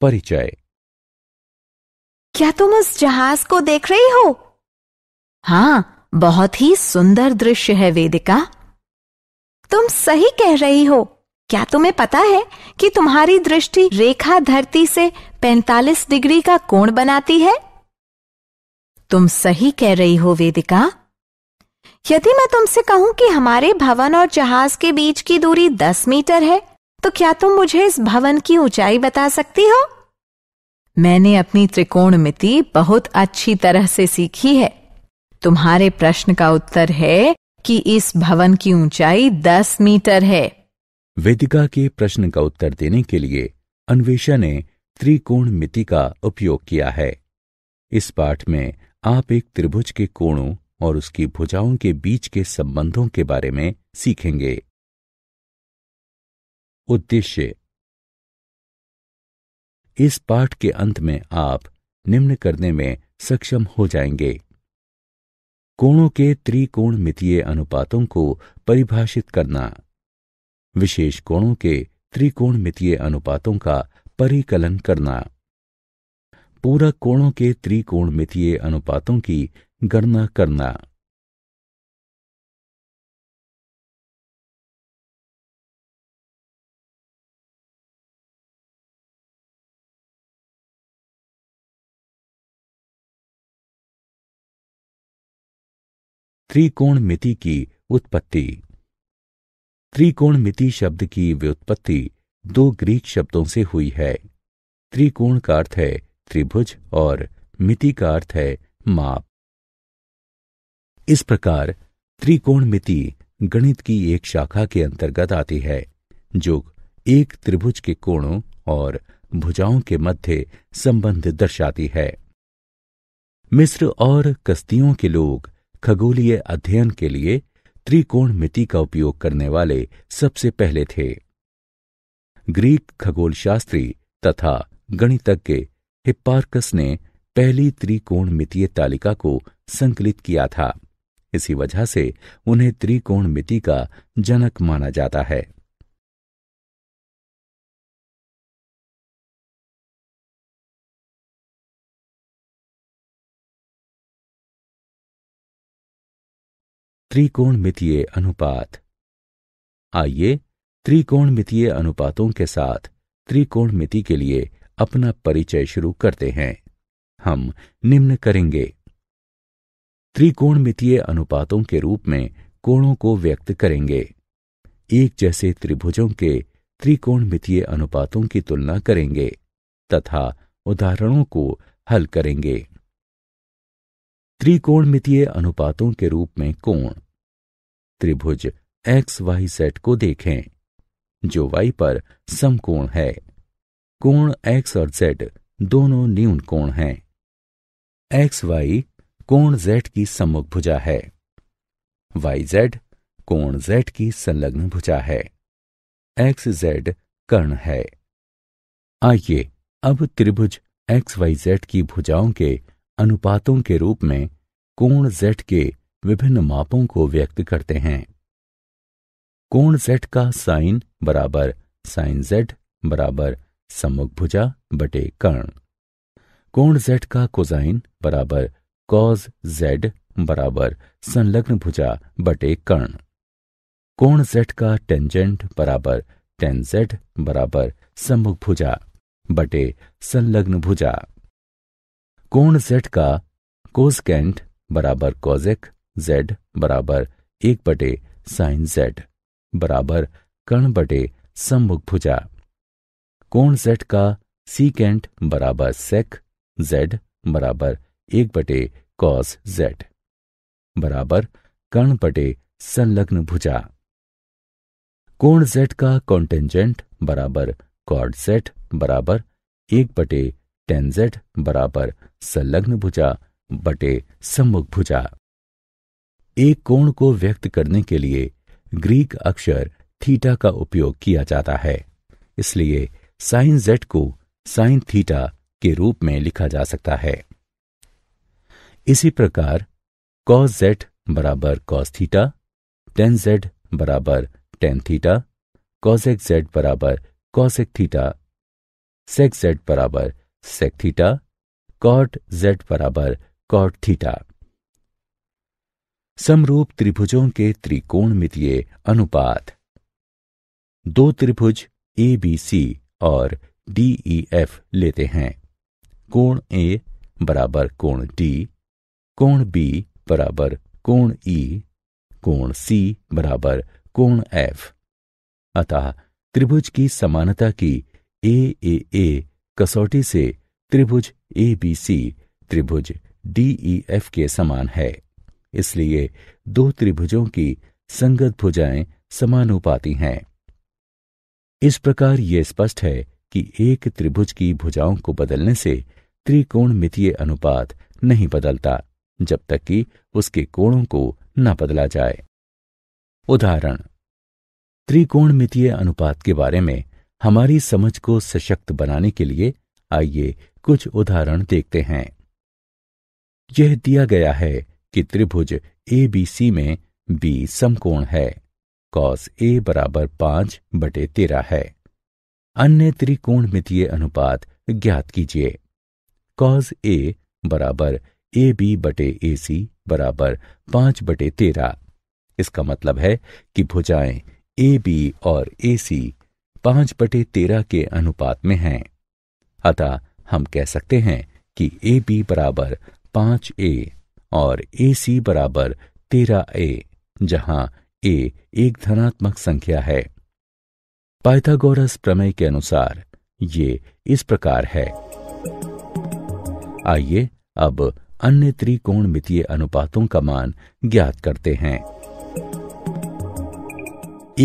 परिचय क्या तुम उस जहाज को देख रही हो हाँ बहुत ही सुंदर दृश्य है वेदिका तुम सही कह रही हो क्या तुम्हें पता है कि तुम्हारी दृष्टि रेखा धरती से 45 डिग्री का कोण बनाती है तुम सही कह रही हो वेदिका यदि मैं तुमसे कहूं कि हमारे भवन और जहाज के बीच की दूरी 10 मीटर है तो क्या तुम मुझे इस भवन की ऊंचाई बता सकती हो मैंने अपनी त्रिकोणमिति बहुत अच्छी तरह से सीखी है तुम्हारे प्रश्न का उत्तर है कि इस भवन की ऊंचाई दस मीटर है वेदिका के प्रश्न का उत्तर देने के लिए अन्वेषा ने त्रिकोण मिति का उपयोग किया है इस पाठ में आप एक त्रिभुज के कोणों और उसकी भुजाओं के बीच के संबंधों के बारे में सीखेंगे उद्देश्य इस पाठ के अंत में आप निम्न करने में सक्षम हो जाएंगे कोणों के त्रिकोण मितीय अनुपातों को परिभाषित करना विशेष कोणों के त्रिकोण मितीय अनुपातों का परिकलन करना पूरक कोणों के त्रिकोण मितीय अनुपातों की गणना करना मिति की उत्पत्ति मिति शब्द की व्युत्पत्ति दो ग्रीक शब्दों से हुई है त्रिकोण का अर्थ है त्रिभुज और मिति का अर्थ है माप इस प्रकार त्रिकोण मिति गणित की एक शाखा के अंतर्गत आती है जो एक त्रिभुज के कोणों और भुजाओं के मध्य संबंध दर्शाती है मिस्र और कस्तियों के लोग खगोलीय अध्ययन के लिए त्रिकोण मिति का उपयोग करने वाले सबसे पहले थे ग्रीक खगोलशास्त्री तथा गणितज्ञ हिप्पार्कस ने पहली त्रिकोण मितीय तालिका को संकलित किया था इसी वजह से उन्हें त्रिकोण मिति का जनक माना जाता है त्रिकोण मितीय अनुपात आइए त्रिकोण मितीय अनुपातों के साथ त्रिकोण मिति के लिए अपना परिचय शुरू करते हैं हम निम्न करेंगे त्रिकोण मितीय अनुपातों के रूप में कोणों को व्यक्त करेंगे एक जैसे त्रिभुजों के त्रिकोण मितीय अनुपातों की तुलना करेंगे तथा उदाहरणों को हल करेंगे त्रिकोण मितीय अनुपातों के रूप में कोण त्रिभुज एक्स वाई सेट को देखें जो वाई पर समकोण है कोण एक्स और जेड दोनों न्यून कोण हैं एक्स वाई कोण जेड की सम्मुख भुजा है वाई जेड कोण जेड की संलग्न भुजा है एक्स जेड कर्ण है आइए अब त्रिभुज एक्स वाई जेड की भुजाओं के अनुपातों के रूप में कोण जेड के विभिन्न मापों को व्यक्त करते हैं कोण z का साइन बराबर साइन z बराबर सम्मुख भुजा बटे कर्ण कोण z का कोजाइन बराबर कॉज z बराबर संलग्न भुजा बटे कर्ण कोण z का टेंजेंट बराबर टेन z बराबर सम्मुख भुजा बटे संलग्न भुजा कोण z का कोजकेंट बराबर कोजेक जेड बराबर एक बटे साइन जेड बराबर कर्ण बटे सम्मुख भुजा कोण जेड का सीकेंट बराबर सेक जेड बराबर एक बटे कॉस जेड बराबर कर्ण बटे संलग्न भुजा कोण जेड का कॉन्टेंजेंट बराबर कॉड जेड बराबर एक बटे टेन जेड बराबर संलग्न भुजा बटे सम्मुख भुजा एक कोण को व्यक्त करने के लिए ग्रीक अक्षर थीटा का उपयोग किया जाता है इसलिए साइन जेड को साइन थीटा के रूप में लिखा जा सकता है इसी प्रकार कॉस जेड बराबर कॉस थीटा टेन जेड बराबर टेन थीटा कॉजेक जेड बराबर कॉसेक थीटा सेक जेड बराबर सेक थीटा कॉट जेड बराबर कॉट थीटा समरूप त्रिभुजों के त्रिकोण मितीय अनुपात दो त्रिभुज ए बी सी और डी ई एफ लेते हैं कोण ए बराबर कोण डी कोण बी बराबर कोण ई कोण सी बराबर कोण एफ अतः त्रिभुज की समानता की ए ए ए कसौटी से त्रिभुज ए बी सी त्रिभुज डी ई एफ के समान है इसलिए दो त्रिभुजों की संगत भुजाएं समानुपाती हैं इस प्रकार ये स्पष्ट है कि एक त्रिभुज की भुजाओं को बदलने से त्रिकोण मितीय अनुपात नहीं बदलता जब तक कि उसके कोणों को न बदला जाए उदाहरण त्रिकोण मितीय अनुपात के बारे में हमारी समझ को सशक्त बनाने के लिए आइए कुछ उदाहरण देखते हैं यह दिया गया है कि त्रिभुज ए बी सी में बी समकोण है कॉस ए बराबर पांच बटे तेरह है अन्य त्रिकोण मितीय अनुपात ज्ञात कीजिए कॉस ए बराबर ए बी बटे ए सी बराबर पांच बटे तेरह इसका मतलब है कि भुजाएं ए बी और ए सी पांच बटे तेरह के अनुपात में हैं अतः हम कह सकते हैं कि ए बी बराबर पांच ए और ए सी बराबर तेरह ए जहां ए एक धनात्मक संख्या है पाइथागोरस प्रमेय के अनुसार ये इस प्रकार है आइए अब अन्य त्रिकोण मितीय अनुपातों का मान ज्ञात करते हैं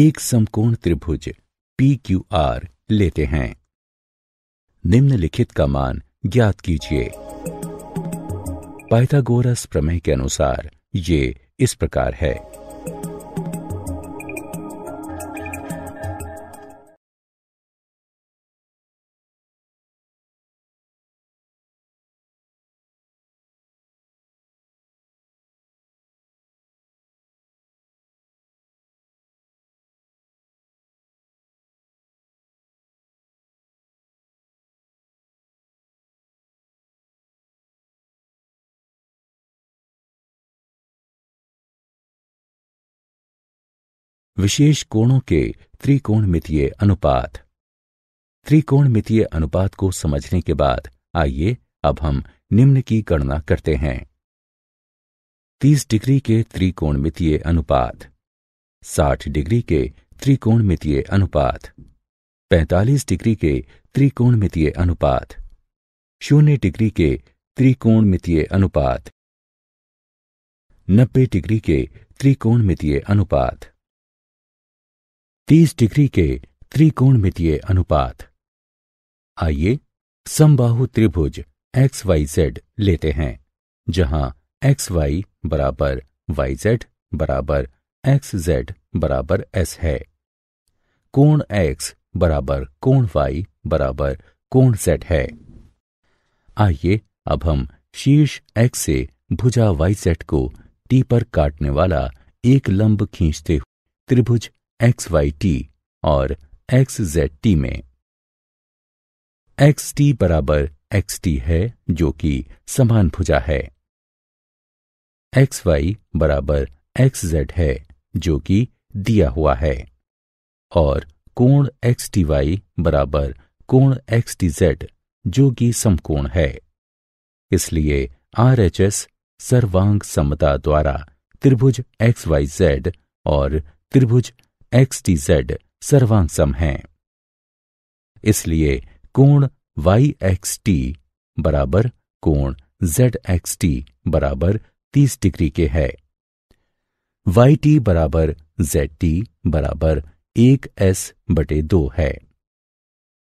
एक समकोण त्रिभुज पी क्यू आर लेते हैं निम्नलिखित का मान ज्ञात कीजिए पाइथागोरस प्रमेय के अनुसार ये इस प्रकार है विशेष कोणों के त्रिकोणमितीय अनुपात त्रिकोणमितीय अनुपात को समझने के बाद आइए अब हम निम्न की गणना करते हैं 30 डिग्री के त्रिकोणमितीय अनुपात 60 डिग्री के त्रिकोणमितीय अनुपात 45 डिग्री के त्रिकोणमितीय अनुपात शून्य डिग्री के त्रिकोणमितीय अनुपात 90 डिग्री के त्रिकोणमितीय अनुपात तीस डिग्री के त्रिकोणमितीय अनुपात आइए समबाहु त्रिभुज एक्स वाई जेड लेते हैं जहां एक्स वाई बराबर वाई जेड बराबर एक्स जेड बराबर एस है कोण एक्स बराबर कोण वाई बराबर कोण जेड है आइए अब हम शीर्ष एक्स से भुजा वाई जेड को टी पर काटने वाला एक लंब खींचते हुए त्रिभुज एक्स वाई टी और एक्स जेड टी में एक्स टी बराबर एक्स टी है जो कि समान भुजा है एक्स वाई बराबर एक्स जेड है जो कि दिया हुआ है और कोण एक्स टी वाई बराबर कोण एक्स टी जेड जो कि समकोण है इसलिए आर एच एस सर्वांग समता द्वारा त्रिभुज एक्स वाई जेड और त्रिभुज एक्स टी जेड सर्वांगसम है इसलिए कोण वाई एक्स टी बराबर कोण जेड एक्स टी बराबर तीस डिग्री के है वाई टी बराबर जेड टी बराबर एक एस बटे दो है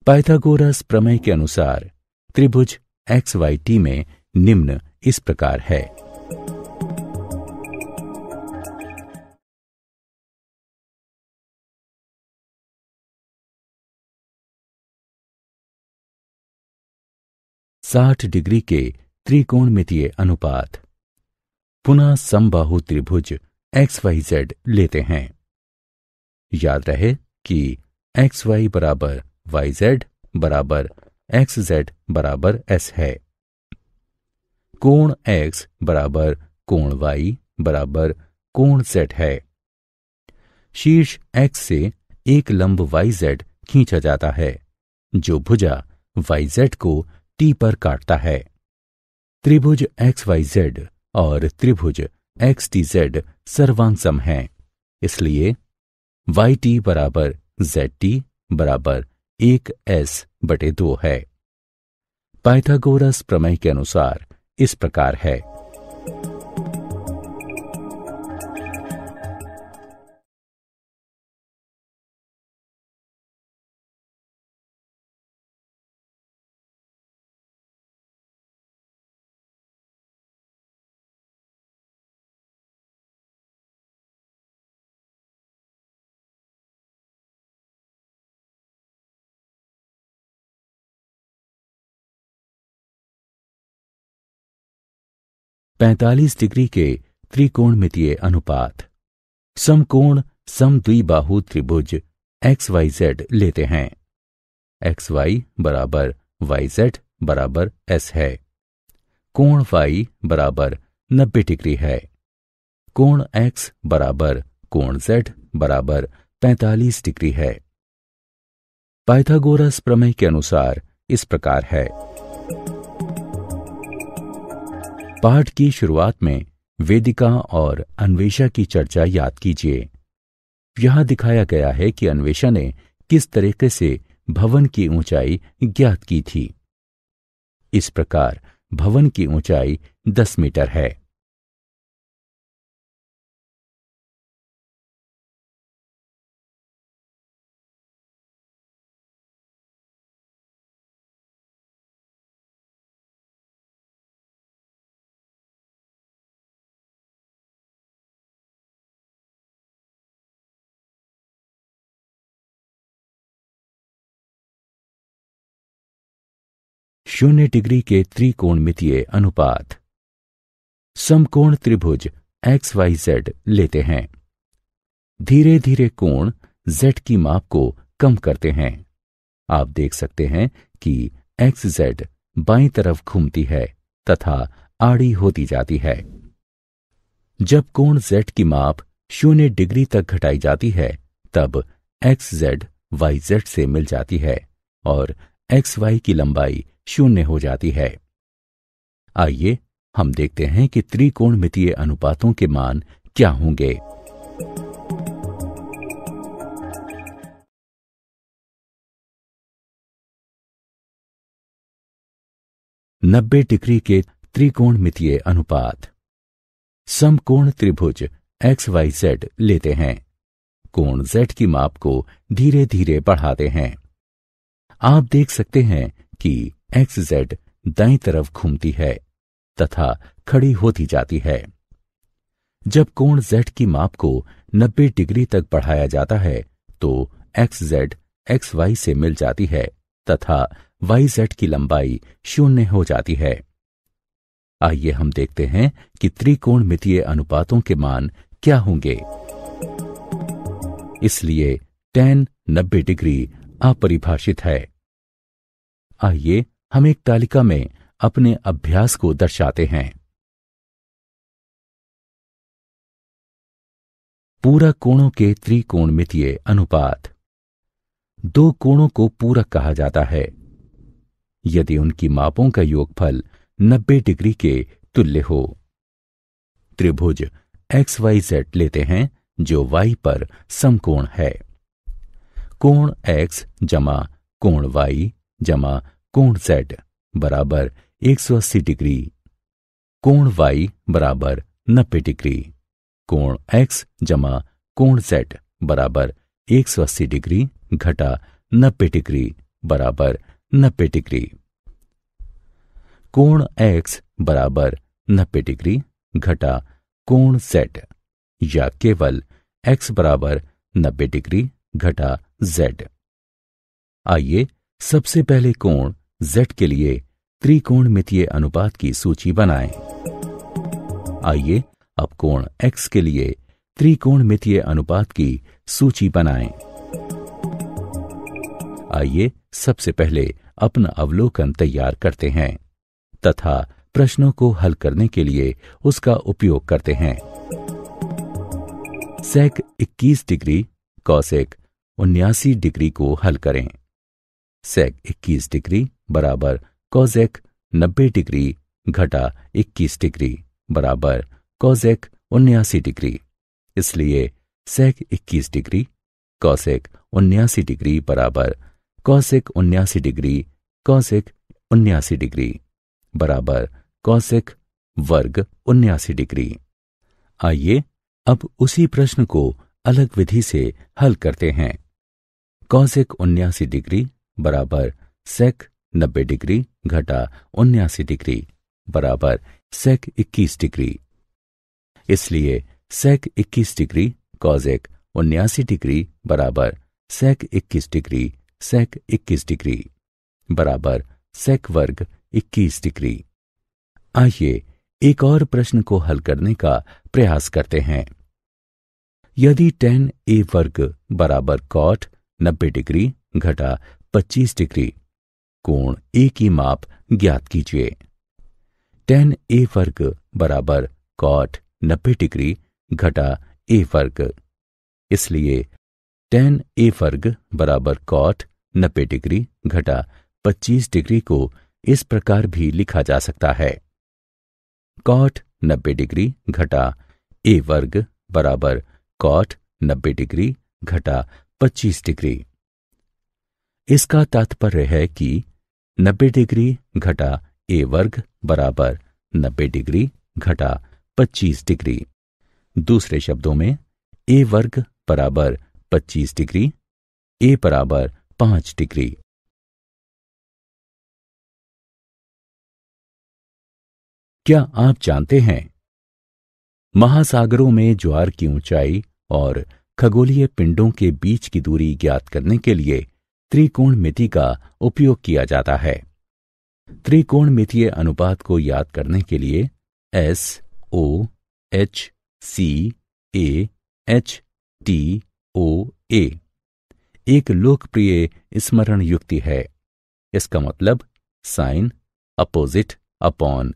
पाइथागोरस प्रमेय के अनुसार त्रिभुज एक्स वाई टी में निम्न इस प्रकार है साठ डिग्री के त्रिकोणमितीय अनुपात पुनः समबाहु त्रिभुज एक्स वाई जेड लेते हैं याद रहे कि एक्स वाई बराबर वाई जेड बराबर एक्स जेड बराबर एस है कोण एक्स बराबर कोण वाई बराबर कोण जेड है शीर्ष एक्स से एक लंब वाई जेड खींचा जाता है जो भुजा वाई जेड को टी पर काटता है त्रिभुज एक्स वाई जेड और त्रिभुज एक्स टी जेड सर्वांगसम है इसलिए वाई टी बराबर जेड टी बराबर एक एस बटे दो है पाइथागोरस प्रमेय के अनुसार इस प्रकार है 45 डिग्री के मितीय अनुपात समकोण द्विबाहु त्रिभुज एक्स वाई जेड लेते हैं एक्स वाई बराबर वाई जेड बराबर एस है कोण वाई बराबर 90 डिग्री है कोण एक्स बराबर कोण जेड बराबर 45 डिग्री है पाइथागोरस प्रमेय के अनुसार इस प्रकार है पाठ की शुरुआत में वेदिका और अन्वेषा की चर्चा याद कीजिए यहां दिखाया गया है कि अन्वेषा ने किस तरीके से भवन की ऊंचाई ज्ञात की थी इस प्रकार भवन की ऊंचाई दस मीटर है शून्य डिग्री के त्रिकोण मितीय अनुपात समकोण त्रिभुज एक्स वाई जेड लेते हैं धीरे धीरे कोण जेड की माप को कम करते हैं आप देख सकते हैं कि एक्स जेड बाई तरफ घूमती है तथा आड़ी होती जाती है जब कोण जेड की माप शून्य डिग्री तक घटाई जाती है तब एक्स जेड वाई जेड से मिल जाती है और एक्स वाई की लंबाई शून्य हो जाती है आइए हम देखते हैं कि त्रिकोण मितीय अनुपातों के मान क्या होंगे नब्बे डिग्री के त्रिकोण मितीय अनुपात समकोण त्रिभुज एक्स वाई जेड लेते हैं कोण जेड की माप को धीरे धीरे बढ़ाते हैं आप देख सकते हैं कि एक्स जेड दाई तरफ घूमती है तथा खड़ी होती जाती है जब कोण जेड की माप को 90 डिग्री तक बढ़ाया जाता है तो एक्स जेड एक्स वाई से मिल जाती है तथा वाई जेड की लंबाई शून्य हो जाती है आइए हम देखते हैं कि त्रिकोण मितीय अनुपातों के मान क्या होंगे इसलिए टेन नब्बे डिग्री अपरिभाषित है आइए हम एक तालिका में अपने अभ्यास को दर्शाते हैं पूरा कोणों के त्रिकोण मितीय अनुपात दो कोणों को पूरक कहा जाता है यदि उनकी मापों का योगफल 90 डिग्री के तुल्य हो त्रिभुज एक्स वाई जेड लेते हैं जो वाई पर समकोण है कोण एक्स जमा कोण वाई जमा कोण जेड बराबर एक सौ अस्सी डिग्री कोण वाई बराबर नब्बे डिग्री कोण एक्स जमा कोण जेड बराबर एक सौ अस्सी डिग्री घटा नब्बे डिग्री बराबर नब्बे डिग्री कोण एक्स बराबर नब्बे डिग्री घटा कोण जेड या केवल एक्स बराबर नब्बे डिग्री घटा जेड आइए सबसे पहले कोण जेड के लिए त्रिकोण मितीय अनुपात की सूची बनाएं। आइए अब कोण एक्स के लिए त्रिकोण मितीय अनुपात की सूची बनाएं। आइए सबसे पहले अपना अवलोकन तैयार करते हैं तथा प्रश्नों को हल करने के लिए उसका उपयोग करते हैं सेक 21 डिग्री कौशिक उन्यासी डिग्री को हल करें सेक 21 डिग्री बराबर कॉजेक 90 डिग्री घटा 21 डिग्री बराबर कॉजेक उन्यासी डिग्री इसलिए सेक 21 डिग्री कॉसेक उन्यासी डिग्री बराबर कॉसेक उन्यासी डिग्री कॉसेक उन्यासी डिग्री बराबर कॉसेक वर्ग उन्यासी डिग्री आइए अब उसी प्रश्न को अलग विधि से हल करते हैं कौशिक उन्यासी डिग्री बराबर सेक नब्बे डिग्री घटा उन्यासी डिग्री बराबर सेक इक्कीस डिग्री इसलिए सेक इक्कीस डिग्री कौजिक उन्यासी डिग्री बराबर सेक इक्कीस डिग्री सेक इक्कीस डिग्री बराबर सेक वर्ग इक्कीस डिग्री आइए एक और प्रश्न को हल करने का प्रयास करते हैं यदि टेन ए वर्ग बराबर कॉट नब्बे डिग्री घटा पच्चीस डिग्री कोण ए की माप ज्ञात कीजिए टेन ए वर्ग बराबर कॉट नब्बे डिग्री घटा ए वर्ग इसलिए टेन ए वर्ग बराबर कॉट नब्बे डिग्री घटा पच्चीस डिग्री को इस प्रकार भी लिखा जा सकता है कॉट नब्बे डिग्री घटा ए वर्ग बराबर कॉट नब्बे डिग्री घटा 25 डिग्री इसका तात्पर्य है कि 90 डिग्री घटा ए वर्ग बराबर 90 डिग्री घटा 25 डिग्री दूसरे शब्दों में ए वर्ग बराबर 25 डिग्री ए बराबर 5 डिग्री क्या आप जानते हैं महासागरों में ज्वार की ऊंचाई और खगोलीय पिंडों के बीच की दूरी ज्ञात करने के लिए त्रिकोण मिति का उपयोग किया जाता है त्रिकोण मितीय अनुपात को याद करने के लिए S O H C A H T O A एक लोकप्रिय स्मरण युक्ति है इसका मतलब sine opposite upon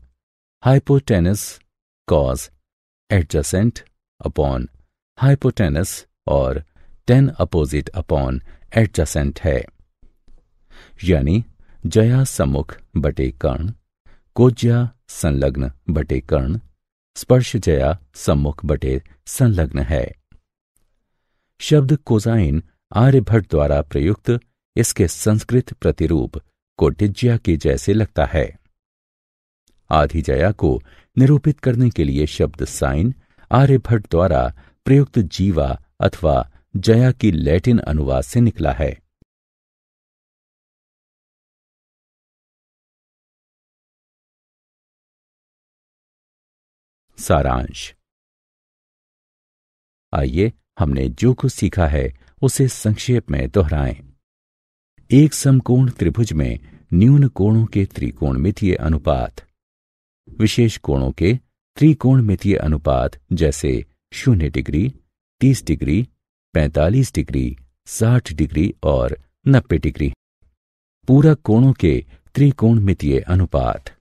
hypotenuse cos adjacent upon hypotenuse और टेन अपोजिट अपॉन एडजसेंट है यानी जया सम्मुख बटे कर्ण कोज्या संलग्न बटे कर्ण स्पर्श जया सम्मुख बटे संलग्न है शब्द कोजाइन आर्यभट्ट द्वारा प्रयुक्त इसके संस्कृत प्रतिरूप कोटिज्या के जैसे लगता है आधि जया को निरूपित करने के लिए शब्द साइन आर्यभट्ट द्वारा प्रयुक्त जीवा अथवा जया की लैटिन अनुवाद से निकला है सारांश आइए हमने जो कुछ सीखा है उसे संक्षेप में दोहराएं। एक समकोण त्रिभुज में न्यून कोणों के त्रिकोण मितीय अनुपात विशेष कोणों के त्रिकोण मितीय अनुपात जैसे शून्य डिग्री तीस डिग्री पैंतालीस डिग्री साठ डिग्री और नब्बे डिग्री पूरा कोणों के त्रिकोणमितीय अनुपात